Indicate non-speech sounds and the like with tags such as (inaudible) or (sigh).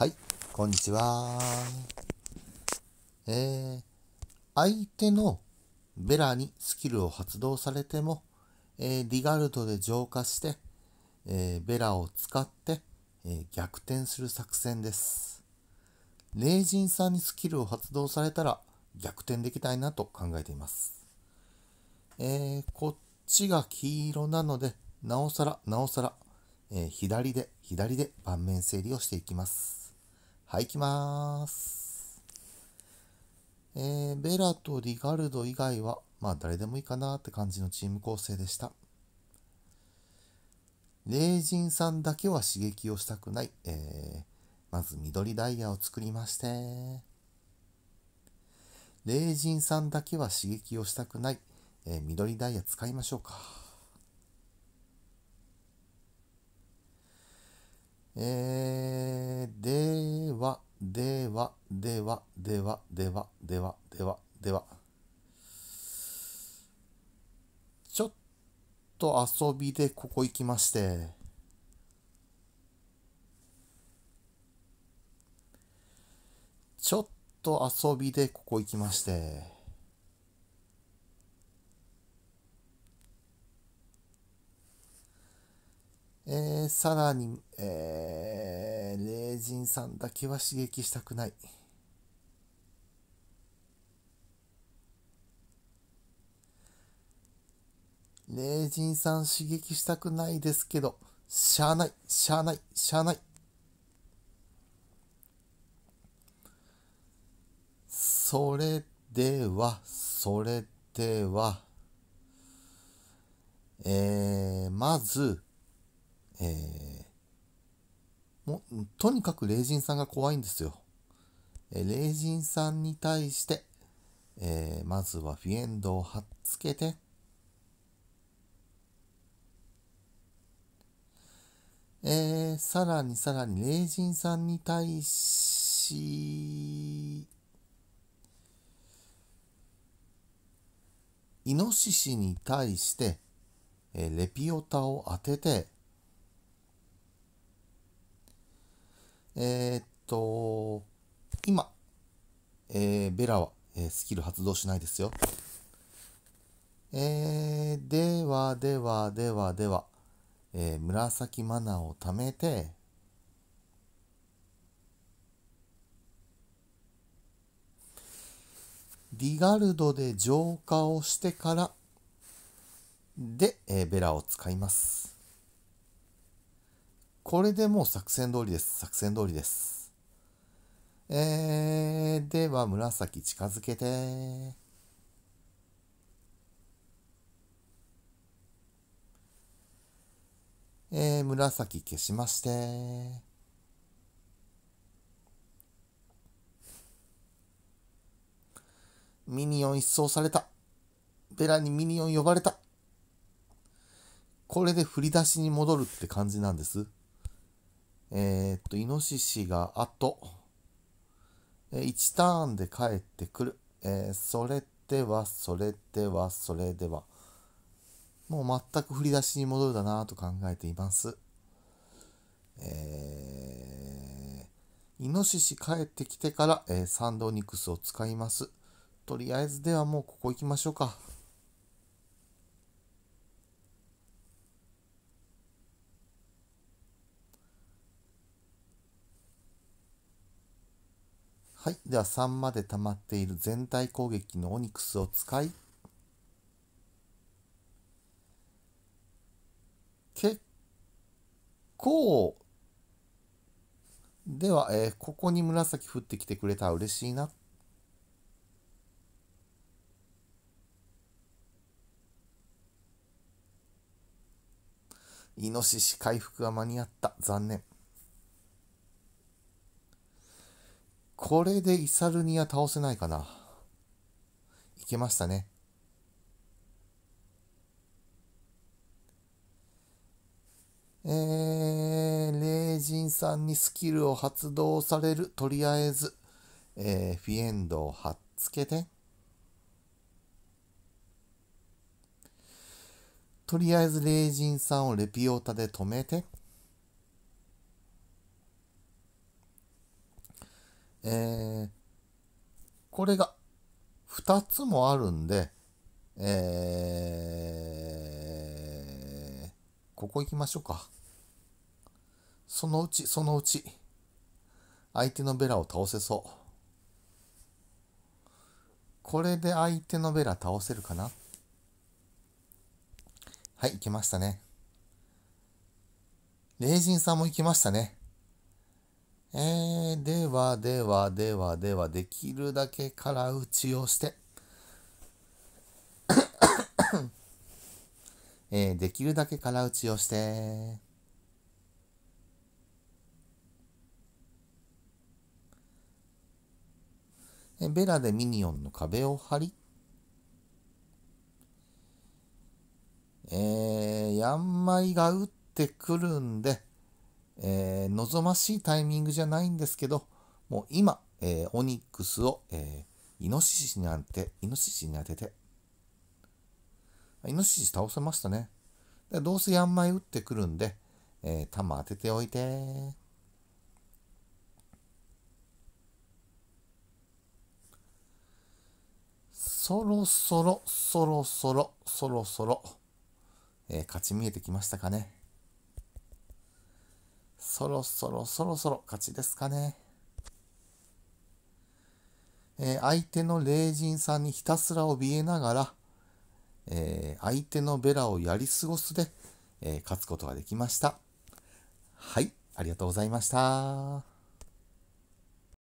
はい、こんにちは。えー、相手のベラにスキルを発動されても、えー、リガルドで浄化して、えー、ベラを使って、えー、逆転する作戦です。霊人さんにスキルを発動されたら逆転できたいなと考えています。えこっちが黄色なので、なおさら、なおさら、え左で、左で盤面整理をしていきます。はい、きます。えー、ベラとリガルド以外は、まあ誰でもいいかなって感じのチーム構成でした。霊人さんだけは刺激をしたくない。えー、まず緑ダイヤを作りまして。霊人さんだけは刺激をしたくない。えー、緑ダイヤ使いましょうか。えー、では、では、では、では、では、では、では、では。ちょっと遊びでここ行きまして、ちょっと遊びでここ行きまして、えー、さらに、えー、霊人さんだけは刺激したくない。霊人さん刺激したくないですけど、しゃあない、しゃあない、しゃあない。それでは、それでは、えー、まず、えー、もうとにかく霊人さんが怖いんですよ。えー、霊人さんに対して、えー、まずはフィエンドをはっつけて、えー、さらにさらに霊人さんに対し、イノシシに対して、えー、レピオタを当てて、えー、っと、今、えー、ベラは、えー、スキル発動しないですよ。えー、ではではではでは、えー、紫マナを貯めて、リガルドで浄化をしてから、で、えー、ベラを使います。これでもう作戦通りです。作戦通りです。えー、では紫近づけて。えー、紫消しまして。ミニオン一掃された。ベラにミニオン呼ばれた。これで振り出しに戻るって感じなんです。えー、っと、イノシシが後、1ターンで帰ってくる。えー、それでは、それでは、それでは。もう全く振り出しに戻るだなと考えています。えー、イノシシ帰ってきてから、えー、サンドニクスを使います。とりあえずではもうここ行きましょうか。はい。では3まで溜まっている全体攻撃のオニクスを使い、結構、では、えー、ここに紫降ってきてくれたら嬉しいな。イノシシ回復が間に合った。残念。これでイサルニア倒せないかな。いけましたね。えー、霊人さんにスキルを発動される。とりあえず、えー、フィエンドを貼っつけて。とりあえず霊人さんをレピオータで止めて。えー、これが二つもあるんで、えー、ここ行きましょうか。そのうち、そのうち、相手のベラを倒せそう。これで相手のベラ倒せるかなはい、行きましたね。霊人さんも行きましたね。えー、ではではではではできるだけ空打ちをして (coughs) えー、できるだけ空打ちをして。えベラでミニオンの壁を張り。えー、ヤンマイが打ってくるんで、えー、望ましいタイミングじゃないんですけど、もう今、えー、オニックスを、えー、イノシシに当て、イノシシに当てて、イノシシ倒せましたね。でどうせヤンマイ打ってくるんで、えー、弾当てておいて。そろそろ、そろそろ、そろそろ、えー、勝ち見えてきましたかね。そろそろそろそろ勝ちですかね。えー、相手の霊人さんにひたすら怯えながら、えー、相手のベラをやり過ごすで、えー、勝つことができました。はい、ありがとうございました。